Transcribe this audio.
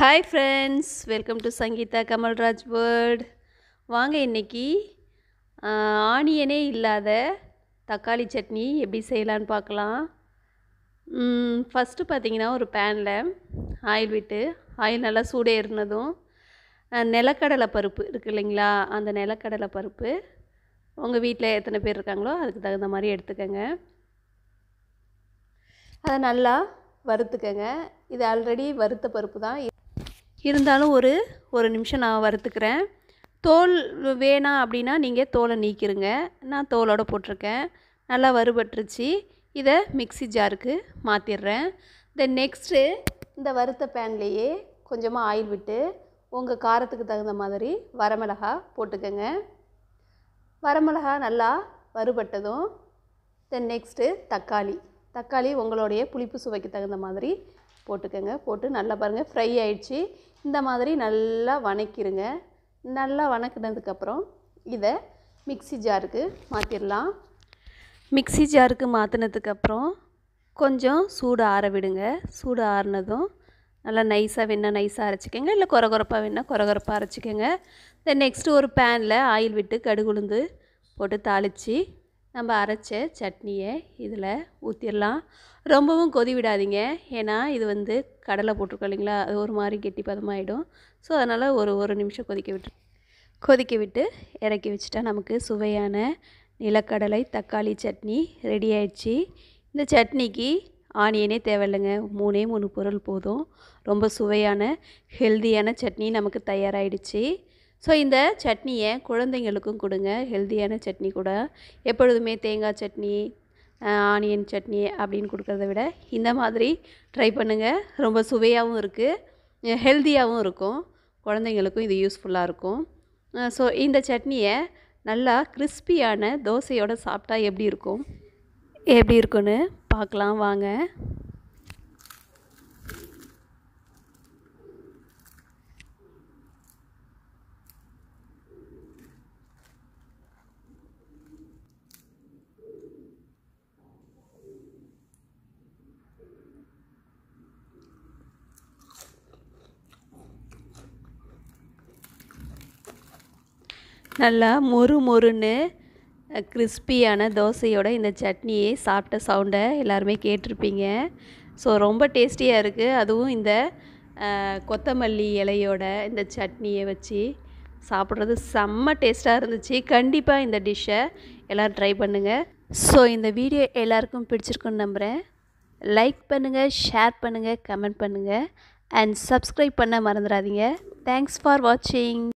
hi friends welcome to Sangeetha Kamalraj world வாங்க இன்றைக்கி ஆனியனே இல்லாத தக்காளி சட்னி எப்படி செய்யலான்னு பார்க்கலாம் ஃபஸ்ட்டு பார்த்திங்கன்னா ஒரு பேனில் ஆயில் விட்டு ஆயில் நல்லா சூடே இருந்ததும் நிலக்கடலை பருப்பு இருக்குது இல்லைங்களா அந்த நிலக்கடலை பருப்பு உங்கள் வீட்டில் எத்தனை பேர் இருக்காங்களோ அதுக்கு தகுந்த மாதிரி எடுத்துக்கோங்க அதை நல்லா வறுத்துக்கங்க இது ஆல்ரெடி வறுத்த பருப்பு தான் இருந்தாலும் ஒரு ஒரு நிமிஷம் நான் வறுத்துக்கிறேன் தோல் வேணாம் அப்படின்னா நீங்கள் தோலை நீக்கிடுங்க நான் தோலோடு போட்டிருக்கேன் நல்லா வறுபட்டுருச்சு இதை மிக்சி ஜாருக்கு மாற்றிடுறேன் தென் நெக்ஸ்ட்டு இந்த வறுத்த பேன்லேயே கொஞ்சமாக ஆயில் விட்டு உங்கள் காரத்துக்கு தகுந்த மாதிரி வரமிளகா போட்டுக்கோங்க வரமிளகா நல்லா வறுபட்டதும் தென் நெக்ஸ்ட்டு தக்காளி தக்காளி உங்களுடைய புளிப்பு சுவைக்கு தகுந்த மாதிரி போட்டுக்கோங்க போட்டு நல்லா பாருங்கள் ஃப்ரை ஆயிடுச்சு இந்த மாதிரி நல்லா வணக்கிடுங்க நல்லா வணக்கினதுக்கப்புறம் இதை மிக்சி ஜாருக்கு மாற்றிடலாம் மிக்சி ஜாருக்கு மாற்றினதுக்கப்புறம் கொஞ்சம் சூடு ஆற விடுங்க சூடு ஆறினதும் நல்லா நைஸாக வேணால் நைஸாக அரைச்சிக்கோங்க இல்லை குறகுறப்பாக வேணால் குறகுறப்பாக அரைச்சிக்கோங்க தென் நெக்ஸ்ட்டு ஒரு பேனில் ஆயில் விட்டு கடுகுளுந்து போட்டு தாளித்து நம்ம அரைச்ச சட்னியை இதில் ஊற்றிடலாம் ரொம்பவும் கொதி விடாதீங்க ஏன்னா இது வந்து கடலை போட்டிருக்கோம் இல்லைங்களா அது ஒரு மாதிரி கெட்டி பதமாகிடும் ஸோ அதனால் ஒரு ஒரு நிமிஷம் கொதிக்க விட்டு கொதிக்க விட்டு இறக்கி வச்சுட்டா நமக்கு சுவையான நிலக்கடலை தக்காளி சட்னி ரெடி ஆயிடுச்சு இந்த சட்னிக்கு ஆனியனே தேவையில்லைங்க மூணே மூணு பொருள் போதும் ரொம்ப சுவையான ஹெல்தியான சட்னி நமக்கு தயாராகிடுச்சு ஸோ இந்த சட்னியை குழந்தைங்களுக்கும் கொடுங்க ஹெல்த்தியான சட்னி கூட எப்பொழுதுமே தேங்காய் சட்னி ஆனியன் சட்னி அப்படின்னு கொடுக்குறத விட இந்த மாதிரி ட்ரை பண்ணுங்கள் ரொம்ப சுவையாகவும் இருக்குது ஹெல்த்தியாகவும் இருக்கும் குழந்தைங்களுக்கும் இது யூஸ்ஃபுல்லாக இருக்கும் ஸோ இந்த சட்னியை நல்லா கிறிஸ்பியான தோசையோடு சாப்பிட்டா எப்படி இருக்கும் எப்படி இருக்குன்னு பார்க்கலாம் வாங்க நல்லா மொறு மொறுன்னு கிறிஸ்பியான தோசையோட இந்த சட்னியை சாப்பிட்ட சவுண்டை எல்லாருமே கேட்டிருப்பீங்க ஸோ ரொம்ப டேஸ்டியாக இருக்குது அதுவும் இந்த கொத்தமல்லி இலையோட இந்த சட்னியை வச்சு சாப்பிட்றது செம்ம டேஸ்ட்டாக இருந்துச்சு கண்டிப்பாக இந்த டிஷ்ஷை எல்லோரும் ட்ரை பண்ணுங்கள் ஸோ இந்த வீடியோ எல்லாருக்கும் பிடிச்சிருக்குன்னு நம்புகிறேன் லைக் பண்ணுங்கள் ஷேர் பண்ணுங்கள் கமெண்ட் பண்ணுங்கள் அண்ட் சப்ஸ்கிரைப் பண்ண மறந்துடாதீங்க தேங்க்ஸ் ஃபார் வாட்சிங்